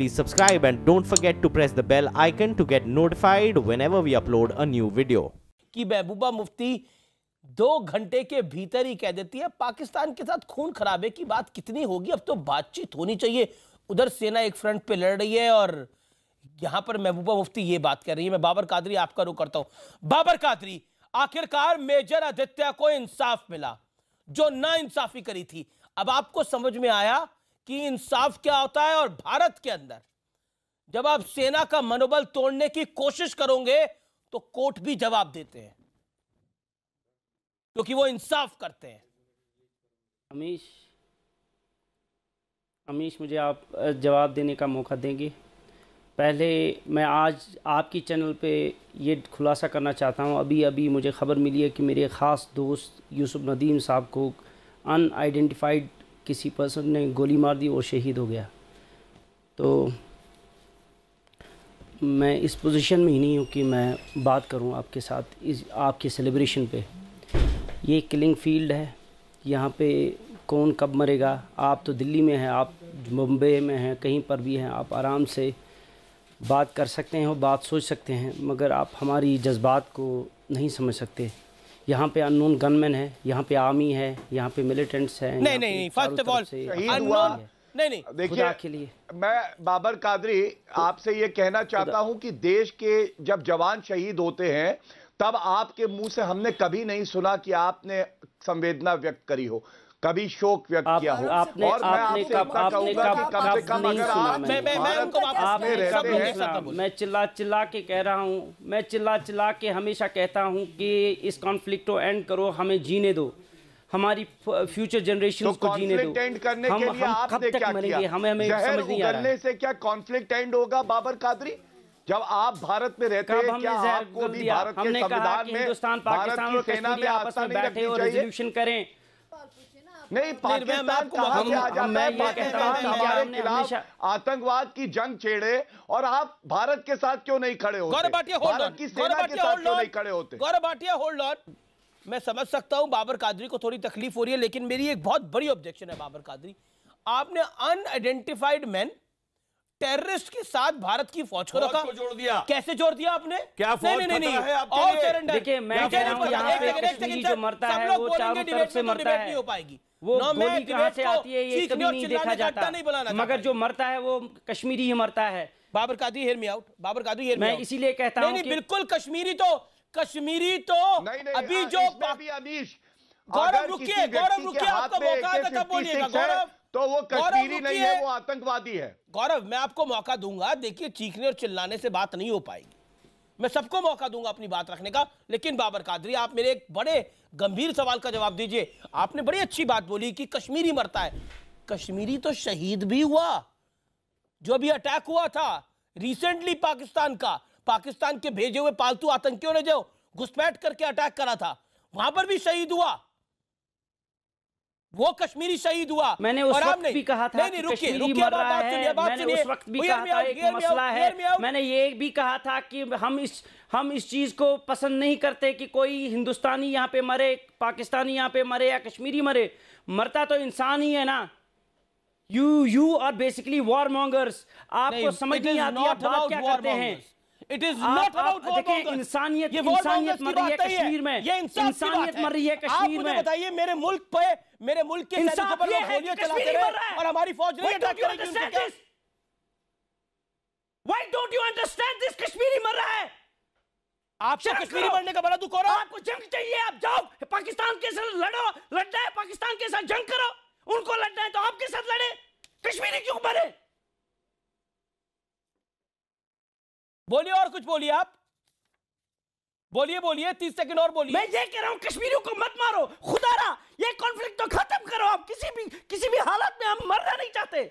please subscribe and don't forget to press the bell icon to get notified whenever we upload a new video. कि महबूबा मुफ्ती दो घंटे के भीतर ही कह देती है पाकिस्तान के साथ खून खराबे की बात कितनी होगी अब तो बातचीत होनी चाहिए उधर सेना एक फ्रंट पे लड़ रही है और यहां पर महबूबा मुफ्ती ये बात कर रही है मैं बाबर कादरी आपका रुख करता हूं बाबर कादरी आखिरकार मेजर आदित्य को इंसाफ मिला जो ना इंसाफी करी थी अब आपको समझ में आया कि इंसाफ क्या होता है और भारत के अंदर जब आप सेना का मनोबल तोड़ने की कोशिश करोगे तो कोर्ट भी जवाब देते हैं क्योंकि वो इंसाफ करते हैं अमीश अमीश मुझे आप जवाब देने का मौका देंगे पहले मैं आज आपकी चैनल पे ये खुलासा करना चाहता हूँ अभी अभी मुझे ख़बर मिली है कि मेरे ख़ास दोस्त यूसुफ नदीम साहब को अनआइडेंटिफाइड किसी पर्सन ने गोली मार दी वो शहीद हो गया तो मैं इस पोजीशन में ही नहीं हूँ कि मैं बात करूँ आपके साथ इस आपके सेलिब्रेशन पे ये किलिंग फील्ड है यहाँ पे कौन कब मरेगा आप तो दिल्ली में हैं आप मुंबई में हैं कहीं पर भी हैं आप आराम से बात कर सकते हैं और बात सोच सकते हैं मगर आप हमारी जज्बात को नहीं समझ सकते यहाँ पे अनोन गनमैन है यहाँ पे आर्मी है यहाँ पे मिलिटेंट्स है नहीं नहीं फर्स्ट ऑफ ऑल नहीं नहीं देखिए मैं बाबर कादरी आपसे ये कहना चाहता हूं कि देश के जब जवान शहीद होते हैं तब आपके मुंह से हमने कभी नहीं सुना कि आपने संवेदना व्यक्त करी हो कभी शोक व्यक्त किया हो आपने, और आपने मैं आपसे कहूंगा कि कम से कम अगर आप मैं मैं मैं उनको वापस में रहते हैं मैं चिल्ला चिल्ला के कह रहा हूँ मैं चिल्ला चिल्ला के हमेशा कहता हूँ कि इस कॉन्फ्लिक्ट को एंड करो हमें जीने दो हमारी फ्यूचर जनरेशन तो को जीने दो करने हम, के लिए हम कब तक मरेंगे हमें हमें समझ नहीं आ रहा से क्या कॉन्फ्लिक्ट एंड होगा बाबर कादरी जब आप भारत में रहते हैं क्या आपको भी भारत के संविधान में हिंदुस्तान पाकिस्तान और सेना में आपस में बैठे और रेजोल्यूशन करें नहीं पाकिस्तान कहां से आ जाता है पाकिस्तान हमारे खिलाफ आतंकवाद की जंग छेड़े और आप भारत के साथ क्यों नहीं खड़े होते भारत की सेना के साथ क्यों नहीं खड़े होते होल्ड ऑन मैं समझ सकता हूं बाबर कादरी को थोड़ी तकलीफ हो रही है लेकिन मेरी एक बहुत बड़ी ऑब्जेक्शन है बाबर कादरी आपने अनआइडेंटिफाइड मैन टेररिस्ट के साथ भारत की फौज को रखा जोड़ दिया कैसे जोड़ दिया आपने क्या फौज नहीं, नहीं, नहीं, नहीं, नहीं। नहीं, नहीं, नहीं, नहीं, नहीं, नहीं, नहीं, नहीं, नहीं, नहीं, नहीं, नहीं, नहीं, नहीं, नहीं, नहीं, नहीं, नहीं हो पाएगी वो no, गोली से आती है ये कभी नहीं देखा जाता नहीं बुलाना मगर जो मरता है वो कश्मीरी ही मरता है बाबर कादी हेर मी आउट बाबर कादी हेर मैं इसीलिए कहता हूँ बिल्कुल कश्मीरी तो कश्मीरी तो अभी जो अमीश गौरव रुकिए गौरव रुकिए मौका बोलिएगा गौरव तो वो कश्मीरी नहीं है वो आतंकवादी है गौरव मैं आपको मौका दूंगा देखिए चीखने और चिल्लाने से बात नहीं हो पाएगी मैं सबको मौका दूंगा अपनी बात रखने का लेकिन बाबर कादरी आप मेरे एक बड़े गंभीर सवाल का जवाब दीजिए आपने बड़ी अच्छी बात बोली कि कश्मीरी मरता है कश्मीरी तो शहीद भी हुआ जो अभी अटैक हुआ था रिसेंटली पाकिस्तान का पाकिस्तान के भेजे हुए पालतू आतंकियों ने जो घुसपैठ करके अटैक करा था वहां पर भी शहीद हुआ वो कश्मीरी शहीद हुआ मैंने उस वक्त भी कहा था नहीं, नहीं, रुकिए, रुकिए, मर रहा है मैंने उस वक्त भी कहा था एक मसला है मैंने ये भी कहा था कि हम इस हम इस चीज़ को पसंद नहीं करते कि कोई हिंदुस्तानी यहाँ पे मरे पाकिस्तानी यहाँ पे मरे या कश्मीरी मरे मरता तो इंसान ही है ना you you are basically warmongers आपको समझ नहीं आती आप क्या करते हैं इट इज नॉट अबाउट इंसानियत इंसानियत मर रही तो है कश्मीर में ये इंसानियत मर रही है कश्मीर में बताइए मेरे मुल्क पे मेरे मुल्क के चलाते रहे और हमारी फौज नहीं Why don't you understand this? Kashmiri मर रहा है आपसे कश्मीरी मरने का बड़ा दुख हो रहा है आपको जंग चाहिए आप जाओ पाकिस्तान के साथ लड़ो लड़ना है पाकिस्तान के साथ जंग करो उनको लड़ना है तो आपके साथ लड़े कश्मीरी क्यों मरे बोलिए और कुछ बोलिए आप बोलिए बोलिए तीस सेकंड और बोलिए मैं ये कह रहा हूं कश्मीरियों को मत मारो खुदारा ये कॉन्फ्लिक्ट तो खत्म करो आप किसी भी किसी भी हालत में हम मरना नहीं चाहते